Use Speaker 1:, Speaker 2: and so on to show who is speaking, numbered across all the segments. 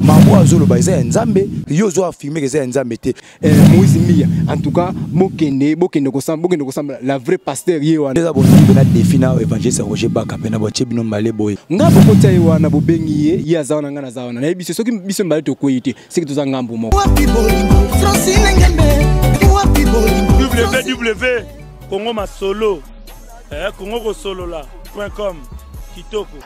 Speaker 1: mambo azoloba eza ya nzambe yo ozo affirme eza ya nzambe te eh, moïse mia en tout cas bokende bokende kosambla la vrai paster ye wana eza bolingo na defi na évangéliste roger baka mpe na botie bino mbale boye nga bokotya ye wana bobengi ye ye aza wana nga naza wana nayebi biso soki biso mbale tokweyi te soki toza ngambu moko www congo masolo eh, congo kosolola com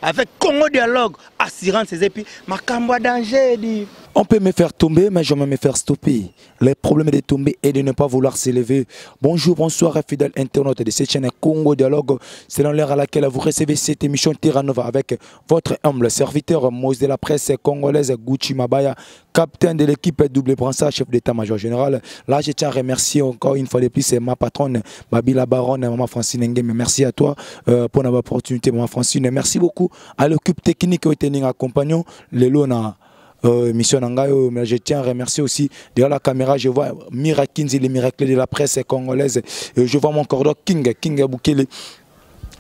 Speaker 1: avec congo dialogue assurance eza epi makambo ya danger di On peut me faire tomber, mais je vais me faire stopper. Le problème de tomber et de ne pas vouloir s'élever. Bonjour, bonsoir, fidèles internautes de cette chaîne Congo Dialogue. C'est dans l'heure à laquelle vous recevez cette émission Tiranova avec votre humble serviteur, Mose de la presse congolaise Gucci Mabaya, capitaine de l'équipe double Bransa, chef d'état-major général. Là, je tiens à remercier encore une fois de plus eh, ma patronne, Babila Baronne, Maman Francine Nguem. Merci à toi euh, pour opportunité, Maman Francine. Merci beaucoup à l'équipe technique qui est accompagnant. Les Lona. Euh, émission euh, mais je tiens à remercier aussi derrière la caméra je vois Mira Kinzi les miracles de la presse congolaise euh, je vois mon cordon King King Bukele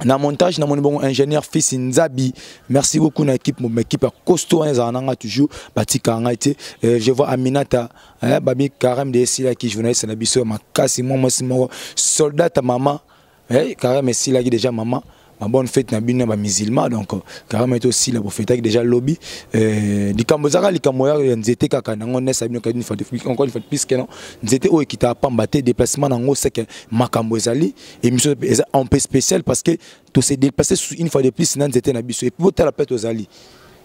Speaker 1: le montage na mon bon ingénieur fils Nzabi merci beaucoup na équipe mon équipe costaud hein, en toujours batika été euh, je vois Aminata hein, babi Karem de Sila qui journaliste na biso makasi moi moi c'est mon soldat ta maman Karim eh, Karem Sila qui déjà maman ma bonne fête na bino ba musulman donc carrément est aussi la prophétie déjà lobby euh likambo zaka likambo ya nzete kaka nango ne sabino ka une fois de plus encore une fois de plus que non nzete o ekita pambate déplacement nango c'est que makambo ezali émission un peu spécial parce que tout s'est déplacé une fois de plus sinon nzete na biso et pour la pète aux ali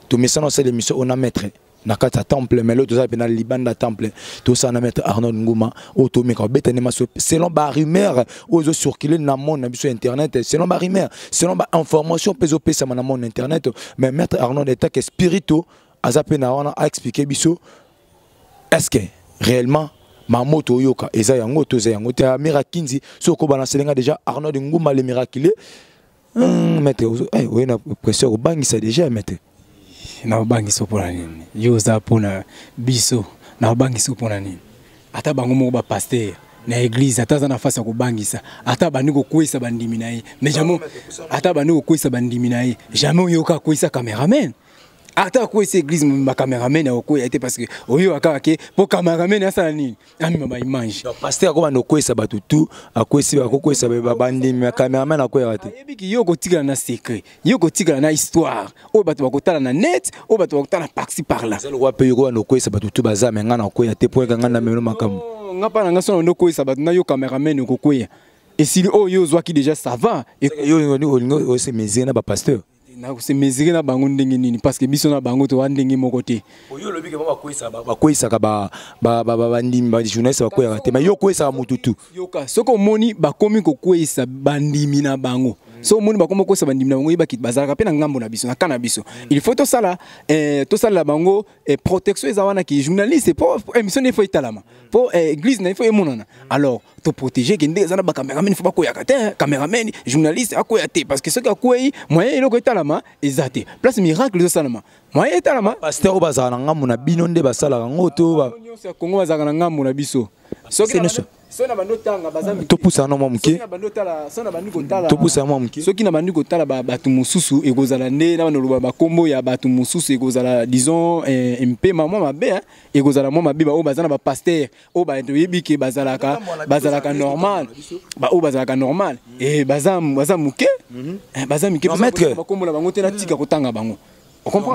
Speaker 1: tout mesana c'est l'émission on a maître nakata temple mais l'autre ça pena libanda temple tout ça a maître Arnaud Nguma auto meka betane selon ba rumeur ozo circuler na monde sur internet selon ba rumeur selon ba information peso pesa na monde internet mais maître Arnaud était que spirito azape na a expliqué biso est-ce que réellement mamoto oyoka eza yango toza yango te mirakinzi soko balancelinga déjà Arnaud Ngouma, le miraculé hum, maître eh, oyo na pression obangisa déjà maître nababangisa mpona nini yo oza mpona biso nababangisa mpona nini ata bango moko bapaster na eglize ata aza na fasi ya kobangisa ata abandi kokwesa bandimi na ye mais jamai ata abandi kokwesa bandimi na ye jamai oyoka akwesa cameraman ata akoya esi église parce que oyo akaka ke cameraman cameramen asala nini amema baimage paster akobanda okweyisa bato tu akwesi akokweyisa bandimi bacameramen akoyaka te ayebiki yo okotikala na secret Yoko un na histoire na net parla si tu baza na so na banda okweyisa bato na yo cameramen yo Si déjà ça va misiri na bango ndenge nini parceke biso na bango towa ndenge moko te oyo olobiki ba bandimi ba bakweyaka te ma yo motutu yoka soki money bakomi kokweyisa bandimi na bango so omoni bakoma kokosa bandimi na bango yeba kiti bazalaka mpe na ngambo na biso na ka na biso mm. il faut tosala eh, tosalela bango eh, protection eza wana ke journaliste mpo émission nde ifo etalama mpo mm. eh, église na ifo emonana mm. alors toprotege ke nde eza na bacaméramen ifo bakoyaka te hein. caméramen journaliste akoya te parce que ce soki akwei moyen eloko etalama eza te place miracle ezosalama moyen talama pasteur oyo bazalaka na ngambo na bino nde basalaka yango to nyonso ya kongo topusana mwa moke topusana mwa moke soki na bandi kotala bato mosusu ekozala nde na banaloba bakombo ya bato mosusu ekozala dison eh, mpema mwa mabe ekozala mwa mabe baoyo baza na bapaster oyo bato oyebi ke bazalaka bazalaka normal baoyo bazalaka normal baza moke baza mikebakombola mhm. eh, bango te natika kotanga bango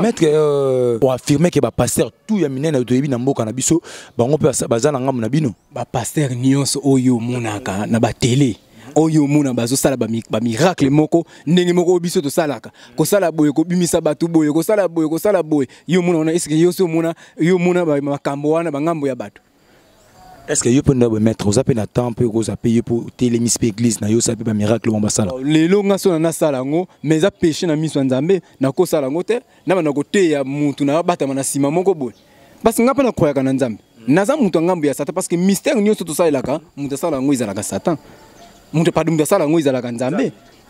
Speaker 1: maître euh... oafirme ke bapaster tuya minene toyebi na mboka na biso bango mpe ça na ngambo na bino bapaster nyonso oyo omonaka na batele oyo omona bazosala miracle moko ndenge moko to biso Ko kosala boye kobimisa bato boye kosala boye kosala boye yo omona wana eske yo so omona yo ba makambo wana bangambo ya bato est ce que yo mpe nde bametre oza mpe na temps mpe okozwa mpe ye mpo otelemisi mpe église na yo osala mpe bamiracle omo basala lelo nga so na nasala yango mais eza péché na miso ya nzambe nakosala yango te na bana koteya mutu nabatama na nsima moko boye parce nga mpe nakoyaka na nzambe naza moto ya ngambo ya satan parce que mystère nyonso tosalelaka moto asala yango ezalaka satan moto pardon moto asala yango ezalaka nzambe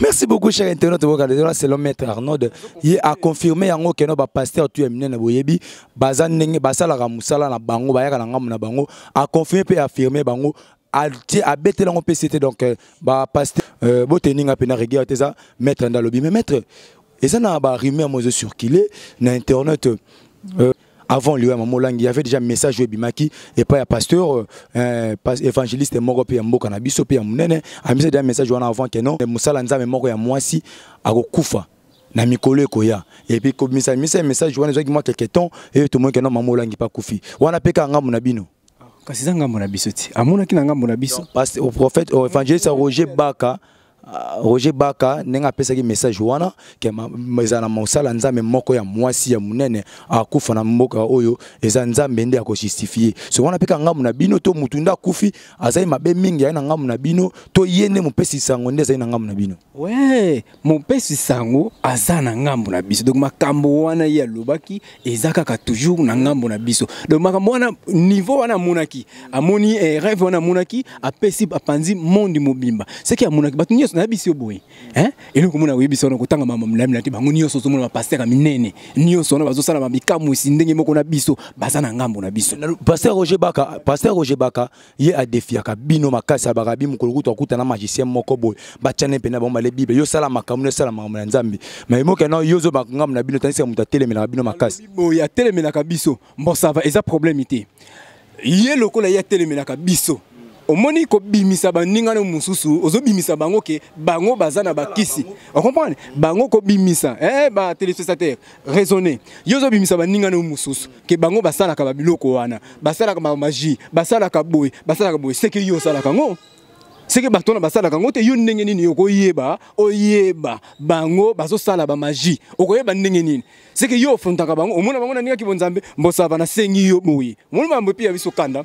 Speaker 1: merci beaucoup cher internaute C'est selon maître arnold ye aconfirme yango keno bapaster tu ya minene boyebi baza ndenge la mosala na bango bayaka na ngambu na bango a confirmé et affirmé bango abetela mpe sete donc euh, passer, euh, boteninga mpe à regard te eza maître nde mais maître ça na pas barume ya mozo est, na internet euh, avant l'UM Molang, il y avait déjà un message de Bimaki et pas un pasteur euh, euh évangéliste et moko pia mboka na biso pia munene a mis ah, déjà un message avant que non musala nzambe moko ya mwasi akokufa na mikolo ekoya et puis komisa misa message wana ezwaki mwa quelque temps et tout monde ah, ah, que non mama Molang pas kufi wana peka ka ngambo na bino kasi za ngambo na biso ti amonaki na ngambo na biso parce au prophète au évangéliste Roger Baka Euh, roger baka ndenge apesaki message wana ke ezala na mosala nzambe moko ya mwasi ya munene akufa na mboka oyo eza nzambe nde ya kojustifie so wana mpeka ngambu na bino to motu nde akufi azali mabe mingi aye na ngambu na bino to ye nde mopesi sango nde azali na ngambu na bino we mopesi sango aza na ngambu na biso donc makambo wana ye alobaki eza kaka toujours na ngambu na biso donc makambo wana niveau wana amonaki amoni eh, rêve wana amonaki apesi apanzi mondi mobimba seke amonaki bato nyonso na biso boye eloko hein? na koyebisa wana kotanga mamamlamila te bango nyonso ozomona bapaster ya minene nyonso wana bazosala bamikamwisi ndenge moko na biso bazana ngambo na biso Pasteur roger baka Pasteur roger baka ye ka bino makasi ya bakabi mokolo kutu akutana magicien moko boye batiana pe na bango bale bible yo sala makamu na sala mama na nzambe ma na yo ozobaka ngambo na bino muta moto atelemelaka bino makasi boye atelemelaka biso mbosava eza probleme te ye lokola ye atelemelaka biso omoni kobimisa baningano mosusu ozobimisa bango ke bango baza na bakisi okomprendre bango kobimisa eh, batelespectateur raisonne yo ozobimisa baningano mosusu ke bango basalaka babiloko wana basalaka bamagie basalaka boye basalaka boye seke yo osalaka yango seke bato wana basalaka yango te yo ndenge nini okoyeba oyeba bango bazosala bamagie okoyeba ndenge nini seke yo ofrontaka bango omona bango naningaki bonzambe mbosava nasengi yo boye omoni mambo epi ya biso kanda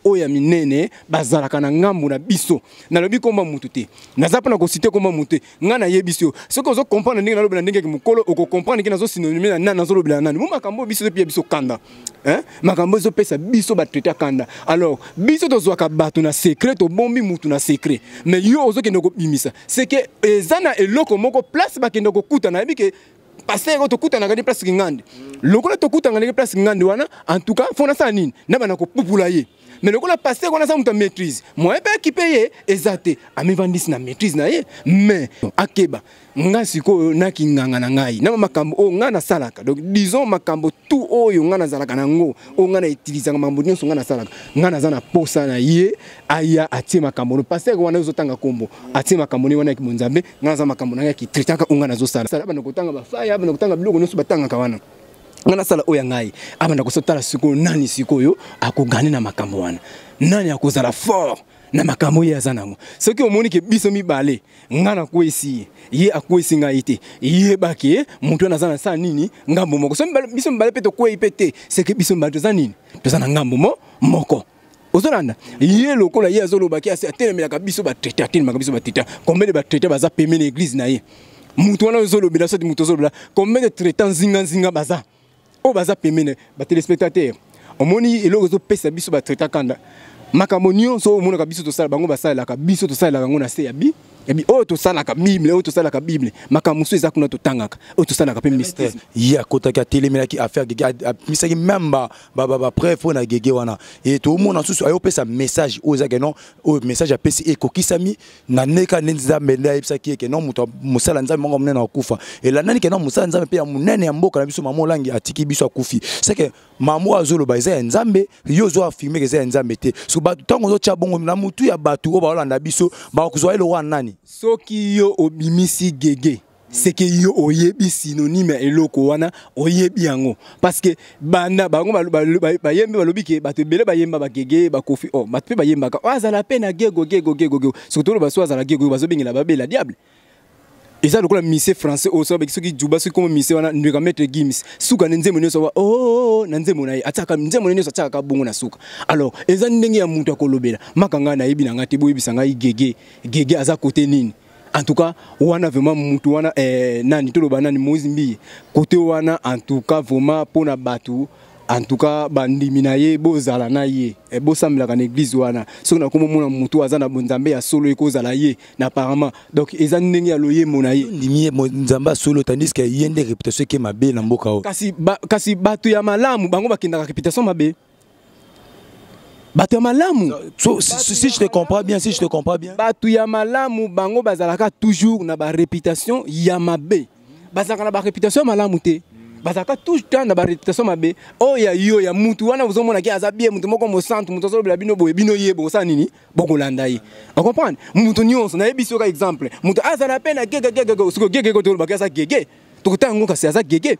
Speaker 1: oyo ya minene bazalaka na ngambu na biso nalobi komba mutu te naza mpo na kosite komba mutu te ngai nayebisi yo soki ozokomprendre ndenge nalobela ndenge mokolo okokomprendre ke nazosinonime na nani nazolobela na nani mo makambo oyo biso ezopia biso kanda makambo ezopesa biso batraite ya kanda alors biso tozwaka bato na secret tobombi mutu na secret mais yo ozokende kobimisa seke eza na eloko moko place bakende kokutana yebi ke paster oyo tokutanaka ni place ngande lokola tokutanaka ndenge place ngande wana en tout cas fo nasala nini na bana kopupula ye mais lokola paster wana aza moto ya maîtrise moyen eh mpe akipe ye eh? eza te amevandisi na maîtrise na ye mais akeba ngai sikoyo euh, nakinganga na ngai na makambo oyo oh, ngai nasalaka donc disons makambo tu oyo ngai nazalaka nango oyo oh, ngai nautilizaka makambo nyonso ngai nasalaka ngai naza na posa na ye aya atie makambo no paster wana ozotanga nkombo atie makambo ne wana ya kibonzambe ngai naza makambo na ngai ya kitritaka oyo oh, ngai nazosala bandakotanga bafaya bandakotanga biloko nyonso batangaka wana nga nasala oyo ya ngai abanda kosotala sikoyo nani sikoyo akogane na makambo wana nani akozala fort na makambo ye aza nango soki omonike biso mibale ngai nakwesi ye ye akwesi ngai te yebake motu wana aza na sala nini ngambo moko so biso mibale mpe tokwei mpe te seke biso mibale toza nini toza na ngambo mo moko ozolanda ye lokola ye azolobaki atelemelaka biso batraite atelemelaka biso batraite combien de batraite baza peme na eglize na ye motu wana ozolobela soti motu ozolobela combien de traitan nzinganzinga baza oyo baza pemene batelespectateur omoni eloko ezopesa biso batraita kanda makambo nyonso oyo omonaka biso tosala bango basalelaka biso tosalelaka yango na se ya bi to oyo ka bible sala tosalaka bible makambo mosusu eza kuna totangaka oyo tosalaka mpe mystere ye akotaki ki affaire gege ba ba ba oyo na gege wana e ayo susu sa message oza geno non o message apesi ekokisami na ndeka nde nzambe nde ayebisaki eke non moto mosala nzambe moko et la nani ke non musala nzambe pe ya munene ya mboka na biso mama olangi atiki biso kufi seke mama oyo ba nzambe yo ozo afirme ke nzambe te so ntango ozotya bongo na mutu ya bato oyo baolanda biso ba eloko ya nani nini soki yo obimisi gege seke yo oyebi synonyme ya eloko wana oyebi yango parceke banda bango bayembi balobi ke bato ebele bayemba bagege bakofi o oh, bato mpe bayembaka oh, azala mpe na gego gego gego gego soki toloba so azala gego bazobengela babela diable eza lokola mise français oyo so abeki soki juba soki komo mise wana ndeka maître gims suka ne nzembo nyonso aba o oh, oh, oh, na nzembo na ye atiaka nzembo ne nyonso atiakaka bongo na suka alors eza ndenge ya moto akolobela maka ngai nayebi na ngai te boyebisa ngai gege gege aza kote nini en tout cas wana vraiment mutu wana eh, nani toloba nani moise mbiye kote wana en tout cas vraiment mpona bato en tout cas bandimi na ye bozala na ye eh, la na église wana So na motu mutu na nzambe ya solo ekozala ye na apparemment donc eza ndenge ya loyembo na ye ndimi ye nzambe asolo tandis ke réputation mabe na mboka o kasi, ba, kasi batu ya malamu bango ka réputation mabe Batu ya malamu so, si, si je te comprends bien si je te comprends bien batu ya malamu bango bazalaka toujours na réputation ya mabe bazalaka na ba réputation malamu te bazalaka touche temps na baréputation mabe oyo ya yo ya mutu wana ozomonaki aza bie mutu moko mosantu mutu azolobela bino boye bino ye bokosala nini bokolanda ye okomprendre mutu nyonso nayebisi yo ka exemple mutu azala mpe na gegegege soki ogegege tolobaki aza gege tokotanga yango kasi aza gege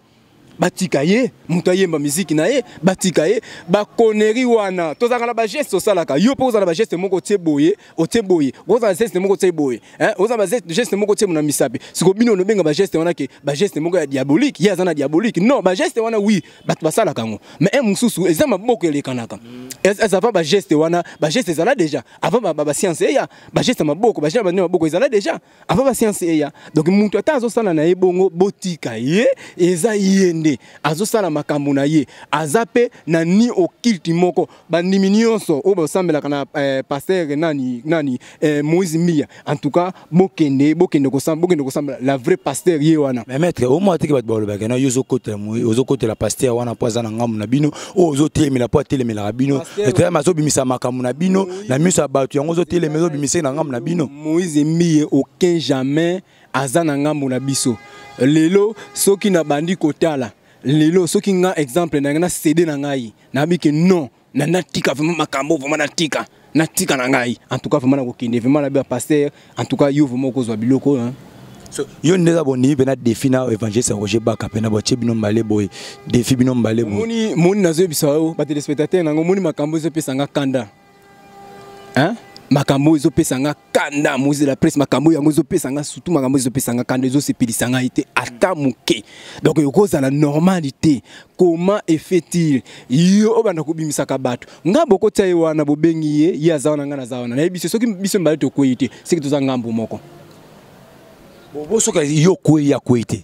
Speaker 1: Batikaye, musique moto ayemba miziki na wana batika ye bakoneri wana tozalaka geste bageste osalaka yo mpo kozala bageste moko otie boye otie boye okozala hein? geste moko otie boye ozala bageste moko otie na misapi siko bino ba geste wana ke bageste moko ya diabolique. ye aza diabolique non non bageste wana oui bato basalaka yango mais un mosusu eza maboko elekanaka eza pa geste wana geste zala déjà avant ma science bascience ba geste maboko bageste bande boko ezala déjà avant science ya donc moto ata na ye bongo botika ye eza azo azosala makambo na ye aza mpe na ni okilti moko bandimi nyonso basambelaka na eh, paster nani, nani eh, moïse mia en tout cas bokende bokende kosambela la vraie paster ye wana me maître omwa teke bato balobaka na yo ozokotela paster wana mpo aza na ngambo na bino oyo ozotelemela mpo atelemelaka bino etrema azobimisa makambo na bino na miso ya bato yango ozotelema ezobimisaki na ngambo na bino moïse mia aucun jamais azana na ngambo na biso lelo soki nabandi kotala lelo soki nga exemple na ngai cede na ngai nabi ke non na natika vraiment makambo vraiment natika natika na ngai en tout cas vraiment nakokende vraiment ba passer, en tout cas yo vraiment biloko hein? So, yo nde boni na défi na évangéliste roger ba mpe na des bino mbale boy. défi bino mbale boyemoni nazoyebisa yo batelespectateur nango moni makambo nga kanda hein? makambo oyo ezopesa nga kanda moise la presse makambo yango ezopesa nga surtout makambo ezopesa nga kanda ezosepelisa ngai te ata moke donc ekozala normali te comment efait-il yo obanda kobimisaka bato nga bokotia ye wana bobengi ye ye aza wana ngai naza wana nayebi so soki biso mibale tokwei te soki toza ngambu moko bobo soki yo kwei akwei te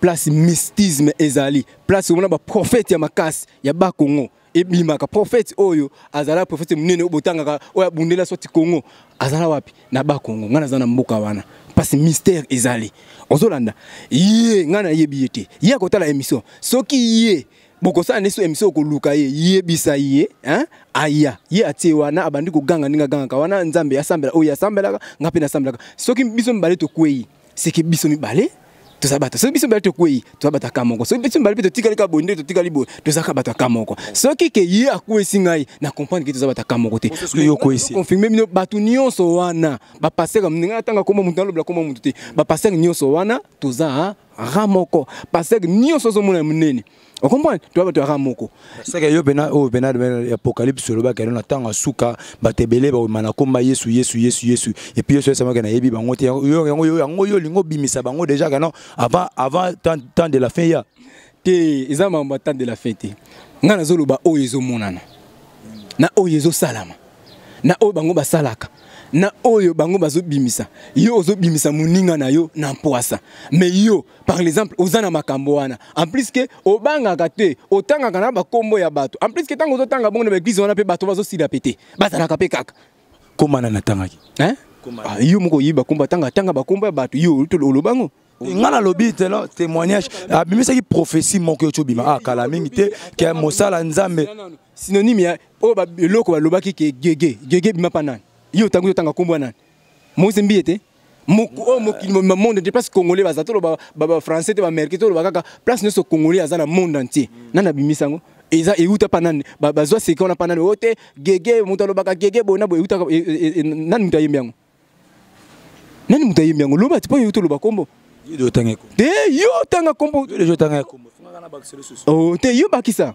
Speaker 1: place mystisme ezali place omona prophète ya makasi ya bakongo prophète prophète oyo azala prophète monene botanga ka ya bundela soti kongo azala wapi na bakongo Congo. naza na mboka wana mpasi ezali ozolanda ye ngana ye te ye la émission soki ye sa neso émission okoluka ye yebisa ye hein? aya ye ati wana abandi koganga ndenge agangaka wana nzambe asambela oyo Sambela. ngapi na sambela soki biso kweyi C'est que biso bale. tozabata soki biso mibale tokwei tozabata ka moko soki biso mibale mpe totikali ka bonde totikali boye tozaka bato aka moko soki ke ye akwesi ngai na comprendre ke tozabata ka moko te yokoesiconfirme bino bato nyonso wana bapaster ndenge atanga koma motu alobela koma motu te bapaster nyonso wana toza ra moko paster nyonso ozomona monene vas te rendre moko seke yo o bena pena apocalypse olobaka elo na ntango asuka bato ebele ba oh, manako komba yesu yesu yesu yesu ça que na yebi bango te yango yo lingo bimisa bango déjà kana avant avant temps de la fin ya te eza makambo ya temps de la fin te ba o oh, yezo monana na oh, yezo salama na o bango salaka na oyo bango bazobimisa yo ozobimisa moninga na yo na mpwasa mais yo par exemple oza na makambo wana en plus ke obangaka te otangaka na bakombo ya bato en plus ke ntango ozotanga bongo na baeglize wana mpe bato bazosila pe te bazalaka mpe kaka komana natangaki ah, yo moko oyebi bakombo atanga atanga bakombo ya bato yo olobango eh, nga nalobi telo témoignage abimisaki ah, prophétie moko yo ti obima ah kala mingi te ke mosala nzambe synonyme ya oyo eloko balobaki ke gege gege ebima mpa nani ye otangi otanga nkombo ya nani moise mbiye te oyo oh, mokili monde nte place congolais baza toloba bafrançais te baaméricain toloba kaka place nyonso congolais aza na monde entier nani abimisa yango eza euta mpa nani bazwa seke wana mpa nani oyo oh, te gege moto alobaka gege boye na boye eutaka e, e, e, nani moto ayembi yango nani moto ayembi yango loba ti mpo yo toloba kombo te yo otanga kombo oh, te yo bakisa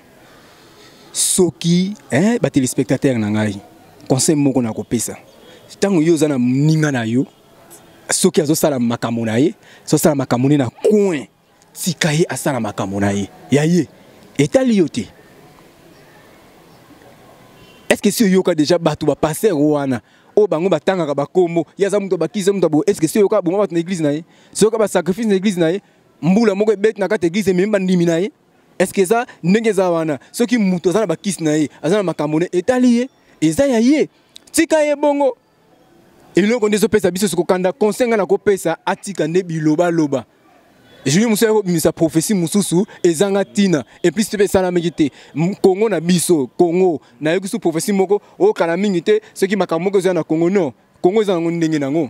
Speaker 1: soki eh, batelespectateur na ngai conseil moko nakopesa ntango yo oza na ninga na yo soki azosala makambo na ye azosala makambo ne na coin tika ye asala makambo na ye ya ye etali yo te estce si oyoka déjà bato bapaster wana oyo bango batangaka bakombo ye aza moto abakisa moto aboye estce si oyoka bongo bato na eglize na ye soyoka basacrifice na eglize na ye mbula moko ebeti na kati eglize ememi bandimi na ye estce eza ndenge eza wana soki moto aza na bakisi na ye aza ah, na makambo ne etali ye eza ya ye tika ye bongo eloko nde ezopesa biso sikokanda conseil ngai nakopesa atika nde bilobaloba juli mosusu yakobimisa prophesie mosusu ezanga ntina epuis tepe esalamaki te kongo na biso kongo nayebi so prophesie moko okala oh, mingi te soki makambo moko ezoya na kongo non kongo eza nango ndenge nango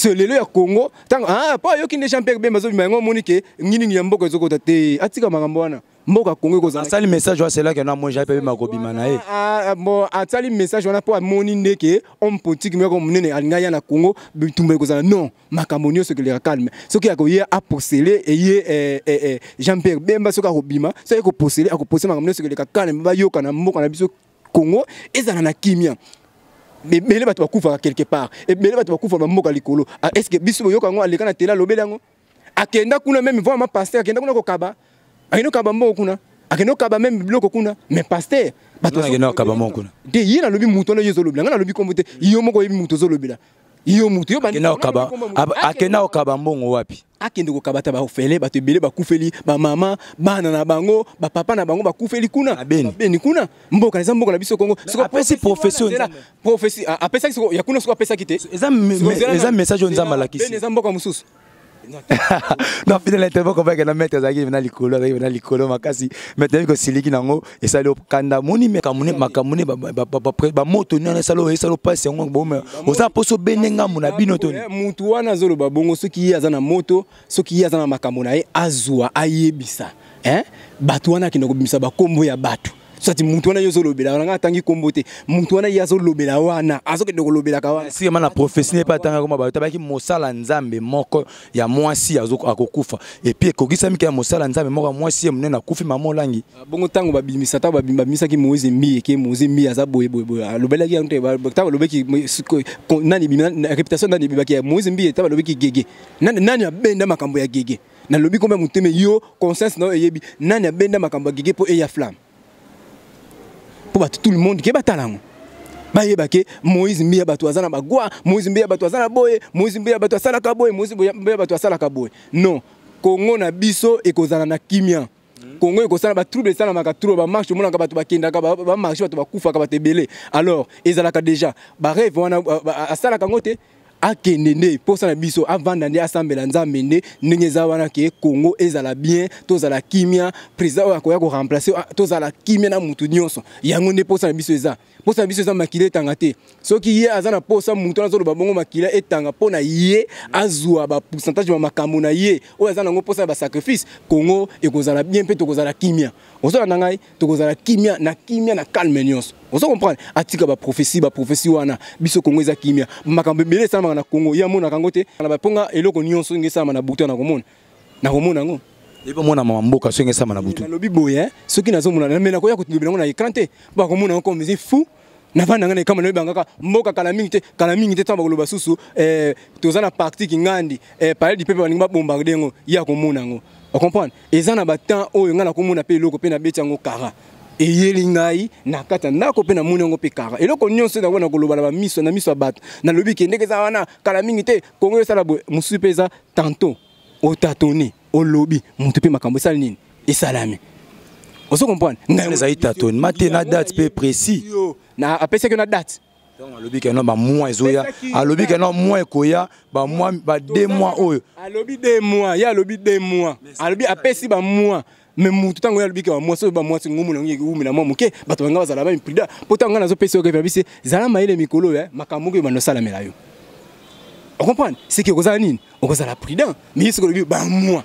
Speaker 1: so lelo ya congo ntango mpo ah, ne jean pierre bemba bimango ngini atika makambona mboka congo ekozalaasali message wana selake na moi jean pierre bemba akobima na ah, ah, ah bon atali message wana mpo amoni ndeke on politique moko monene alingai ya na congo bitumba ekozala non ce le calme et eh eh, eh jean pierre bemba ko ce le calme kana mboka na biso congo ezana na kimia mais ebele bato bakufaka quelque part Et ebele bato dans bamboka likolo ah, estce biso boyoka yango aleka na tele alobeli yango akenda ah, kuna meme voima paster akenda kuna kokaba akenda ah, kokaba mboko kuna akenda kaba meme biloko kuna mais paster batoakenda kokaba moko kuna te ye nalobi motu wana yo ozolobela lobi nalobi kombo te yo moko oyebi motu ozolobela yo mutu yokenda kokaba mbongo wapi akende kokabata bafele bato ebele bakufeli bamama bana na bango bapapa na bango bakufeli kuna abeni kuna mboka eza mboka na biso kongo apesi professionapesaki ya kuna soko apesaki te eza message oyo nzambe alakisi eza mboka mosusu non finele a les que maître les les likolo les na les makasi les nayebi les nango les okanda moni makambo les bamoto les wana les esali les yango les mposo so ngambu les bino toni mutu les les soki sati mutu wana ye ozolobela wana nga atangi kombo te mutu wana ye azolobela wana azokende kolobelaka wana sika ma na profesi ne mpe atanga koma bato abayaki mosala nzambe moko ya mwasi akokufa epui ekokisami ke ya mosala nzambe moko ya mwasi ye monene akufi mama olangi ah, bongo ntango babimisa ntango babimisaki moise mbi ke moise mbi aza boyeboyeboye alobelaki ntango balobeki nani reputation nani ebebaki ya moise mbi ntango balobeki gege nani abenda makambo ya gege nalobi komba moteme yo conscience na oyo eyebi nani abenda makambo ya gege mpo eya flamme pour tout le monde ke batala yango bayeba ke moïse mbiya bato aza bagwa moïse mbiya bato aza boye moïse mbiya bato asalaka moïse mbiya bato asalaka non kongo na biso Zana na kimia kongo ekosala batrouble esalamaka trouble bamarshe omonaka bato bakendaka ba bato bakufaka bato ebele alors ezalaka déjà bareve wana asala ka ngote, akende nde mposana biso avanda nde asambela nzambe nde ndenge eza wana ke kongo ezala bien tozala kimia président oyo akoya koremplace tozala kimia na motu nyonso yango nde mposana biso eza mposa na biso eza makila etanga te soki ye aza na mposa motu azoloba bongo makila etanga mpo na ye azwa bapourcentage bamakambo na ye oyo aza nango mposa ya basacrifice kongo ekozala bien mpe tokozala kimia ozola na ngai tokozala kimia na kimia na calme nyonso ozo comprendre atika baprofesi baprofesi wana biso kongo eza kimia makambo ebele esalamaka na kongo ye amonaka yango te na baponga eloko nyonso nge esalama na butu na komona na komona yango ebamonama mamboka so engesama na butu nalobi boye soki nazomonana me nakoya kotudu bilango na écran te bakomonango comme eza fou na vanda ngai na ekama nayebi bangaka mboka kala mingi te kala mingi te ntango bakoloba susu eh, toza na partiki ngandi eh, paledi mpe mpe balingi babombarde yango ya komona yango ocomprendre eza na batemps oyo ngai nakomona mpe eloko mpe nabeti yango kara eyeli ngai na kati ya ndako mpe namoni yango mpe kara eloko nyonso nango na koloba na bamiso na miso ya bato nalobi ke ndenge eza wana kala mingi te kongo oyo esala boye mosusu mpe eza tanto otatone Au lobby, mon type est macambo et salame On se comprend. Nous avons essayé de tâtonner. Maté, notre date est précise. Na, à personne que notre date. Al lobby, c'est un homme moins zoya. Al lobby, c'est un homme moins koya. ba moins, ba des mois hauts. Al lobby des mois ya y lobby des mois albi lobby, à personne bah moins. Mais mon type a un lobby qui est moins. C'est bah moins. C'est un gourou. Mais la maman m'ouvre. Bah tu vas prudent. Pourtant, on a besoin de personnes qui peuvent Mikolo, hein. Eh, macambo est manosalamé laio. On comprend. C'est que vous on Vous allez être prudent. Mais il se conduit bah moins.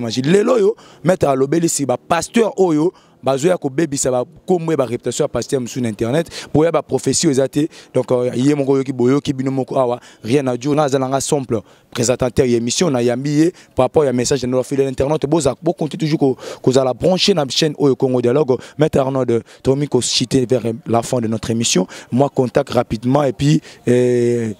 Speaker 1: les loyaux lelo oyo maître alobelisi pasteur oyo va comme ça bakombo ya bareputation réputation pasteur sur internet pour baprophésie eza te donc mon ki qui ki bino moko awa rien jour na aza rassemble simple présentateur et émission na yambié par rapport ya message l'internet nofidèle bo continue toujours la et na chaîne oyo congo dialogue de tomber tomi cité vers la fin de notre émission moi contact rapidement et puis eh,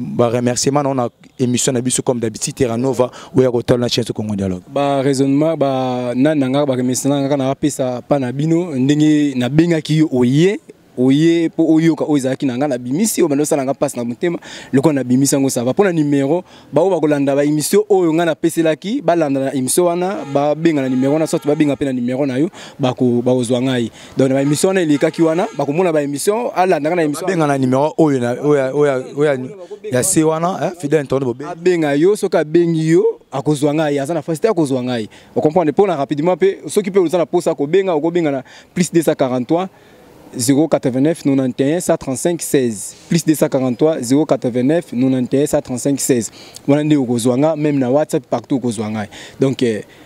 Speaker 1: ba remerciement on a émission na biso comme d'habitude Terra Nova ou ya kotala na chaîne Congo dialogue ba raisonnement ba nananga ba remerciement na pesa pa na bino ndenge na benga ki oyé oye mpo oyoka oyo ezalaki na ngai nabimisi oyo banda osala nga mpasi na motema lokola nabimisi yango sava mpo na nimero baoyo bakolanda baémission oyo ngai napeselaki balanda na émission wana babenga na nimero wana sorte babenga mpe na nimero na yo bakozwa ngai donc na baémission wana elekaki wana bakomona baémission alanda ngai nabenga na nimero oyo ya se wana fidel interne abenga yo soki abengi yo akozwa ngai aza na facilité akozwa ngai ocomprendre mpo na rapidement mpe soki mpe oza na posa kobenga okobenga na plus 243 089 91 135 16 plus 243 089 91 135 16 wana nde au même na whatsapp partout kozwanga donc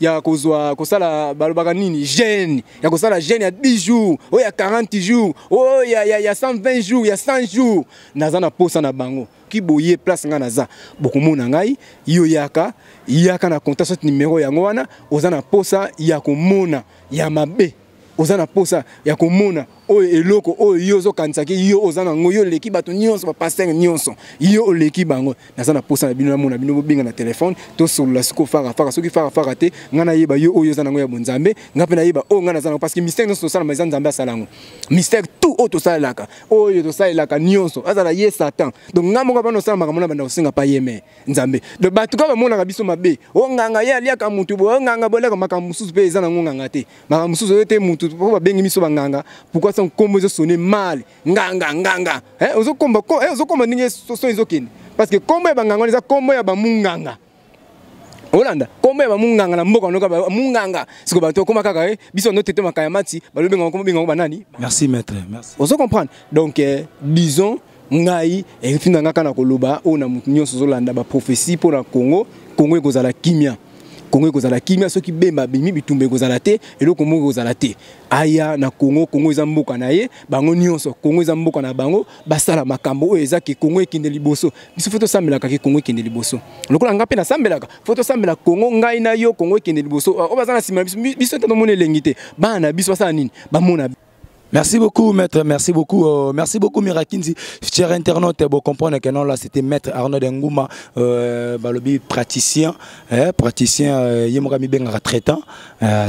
Speaker 1: ya kozwa kosala balobaka nini gene ya kosala gene ya 10 jours oyo ya 40 jours oyo ya, ya, ya 120 jours ya 100 jours naza na posa na bango soki boye place ngai naza bokomona ngai yo yaka yaka na contact soki numero yango wana oza na posa ya komona ya mabe oza na posa ya komona oyo eloko oyo yo ozokanisaki yo oza nango yo oleki bato nyonso bapaster nyonso yo oleki bango naza na posa na bino namona bino bobenga na telefone tosolola siko farafara soki farafara te ngai nayeba yo oyo oza nango ya bonzambe ngai mpe nayeba oyo ngai naza nango parceke mystère nyonso tosalama eza nzambe asala yango mystère tout oyo tosalelaka oyo tosalelaka nyonso azala ye satan donc ngai moko bana osala makambo na banda kosenga pa ye me nzambe donc bato ka bamonaka biso mabe onganga ye aliaka motu boye onganga boleka makambo mosusu mpe eza nango nganga te makambo mosusu oyo te motu po babengi biso banganga pourkui comme ça ezosone mal nganga nganga eh, ozokomba eh, ndenge soni ezokende parceke kombo ya banganga wana eza kombo ya bamunganga olanda kombo ya bamunganga na mboka noka bamunganga sikoyo bato okoma kaka eh, biso ndo tete makaya mati balou kombo bengango banani merci maître ozo comprendre donc disons ngai efinda finanga kaka na koloba oyo na motu nyonso ozolanda baprophesie mpo na congo congo ekozala kimia Congo kozala kimia soki bemba bimi bitumbe kozala te eloko moko kozala te aya na Congo Congo eza mboka na ye bango nyonso Congo eza mboka na bango basala makambo eza ke Congo ekende liboso biso foto sambelaka ke Congo ekende liboso lokola nga mpe nasambelaka foto sambela Congo ngai na yo Congo ekende liboso ah, oyo baza biso biso tonamona elengi bana biso nini bamona Merci beaucoup, maître. Merci beaucoup. Euh, merci beaucoup, Mirakinzi. Chers internautes, vous comprenez que non, là, c'était maître Arnaud Ngouma, euh, balobi, hein, praticien, eh, praticien, yemogami ben traitant, euh,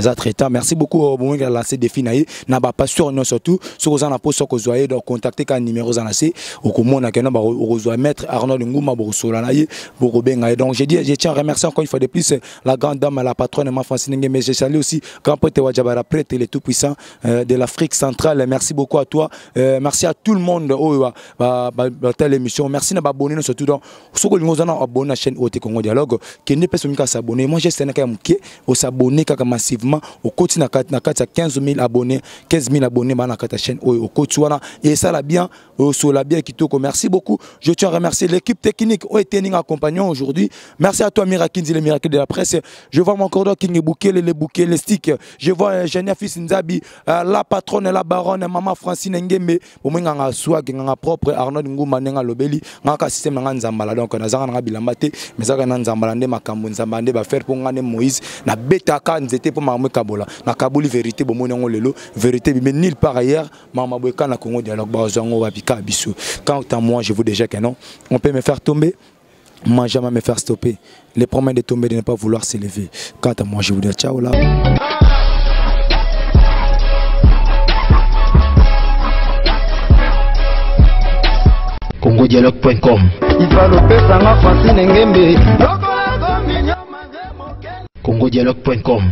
Speaker 1: Merci beaucoup, euh, bon, là, c'est défi naïe. N'a pas sûr, non, surtout, sur vous en a que vous donc, contactez quand numéro en a c'est, au commun, n'a que non, bah, maître Arnaud Ngouma, bon, sola naïe, bon, donc, je dis, je tiens à remercier encore une fois de plus euh, la grande dame, la patronne, ma Francine mais je salue aussi, grand prêtre Wajabara, prêtre, le tout puissant, euh, de l'Afrique centrale, merci beaucoup à toi. Euh, merci à tout le monde Pour oh, telle émission. Merci à abonnés, surtout dans ce que nous abonné à la chaîne OT Congo Dialogue. Qui n'est pas s'abonner. Moi, j'ai un qui au s'abonner massivement. Au côté, il 15 000 abonnés. 15 000 abonnés dans la chaîne Au côté, et ça l'a bien. Euh, sur la bien qui Merci beaucoup. Je tiens à remercier l'équipe technique au Tening accompagnant aujourd'hui. Merci à toi, Mirakindi, les miracles de la presse. Je vois mon cordon qui est bouquet, les bouquets, les sticks. Je vois euh, Genia Fils Nzabi, la patronne là-bas daron maman francine ngembe bomoi nga nga swag nga propre arnold ngumba nde nga alobeli nga ka système nga nzambala donc na na nga bilamba te me ezaka na nzambala nde makambo nzambala nde bafaire mpo nga nde moïse nabetaka nzete maman Kabola. na kabuli vérité bomoni yango lelo vérité mais nil par ailleurs maman boyeka na congo dialogue bazwa yango bapika ya biso quand à moi je vous déjà que non on peut me faire tomber moi jamais me faire stopper les promesses de tomber de ne pas vouloir s'élever quant à moi je vous dis ciao là ngodialogue.com congodialogue.com